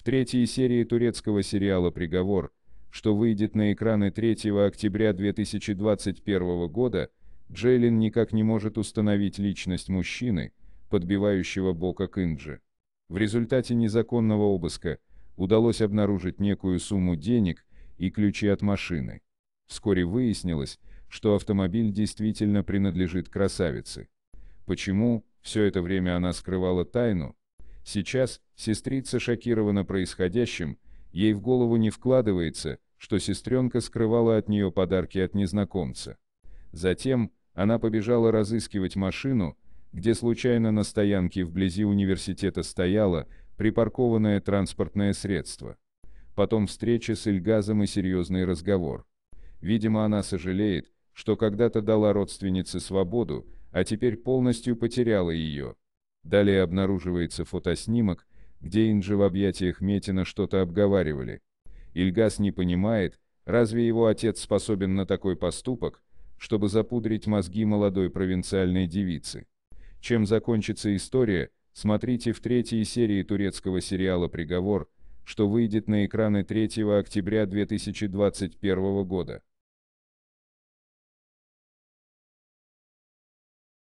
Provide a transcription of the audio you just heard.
в третьей серии турецкого сериала «Приговор», что выйдет на экраны 3 октября 2021 года, Джейлин никак не может установить личность мужчины, подбивающего Бока Кынджи. В результате незаконного обыска удалось обнаружить некую сумму денег и ключи от машины. Вскоре выяснилось, что автомобиль действительно принадлежит красавице. Почему все это время она скрывала тайну, Сейчас сестрица шокирована происходящим, ей в голову не вкладывается, что сестренка скрывала от нее подарки от незнакомца. Затем она побежала разыскивать машину, где случайно на стоянке вблизи университета стояло припаркованное транспортное средство. Потом встреча с Ильгазом и серьезный разговор. Видимо, она сожалеет, что когда-то дала родственнице свободу, а теперь полностью потеряла ее, Далее обнаруживается фотоснимок, где Инджи в объятиях Метина что-то обговаривали. Ильгас не понимает, разве его отец способен на такой поступок, чтобы запудрить мозги молодой провинциальной девицы. Чем закончится история, смотрите в третьей серии турецкого сериала «Приговор», что выйдет на экраны 3 октября 2021 года.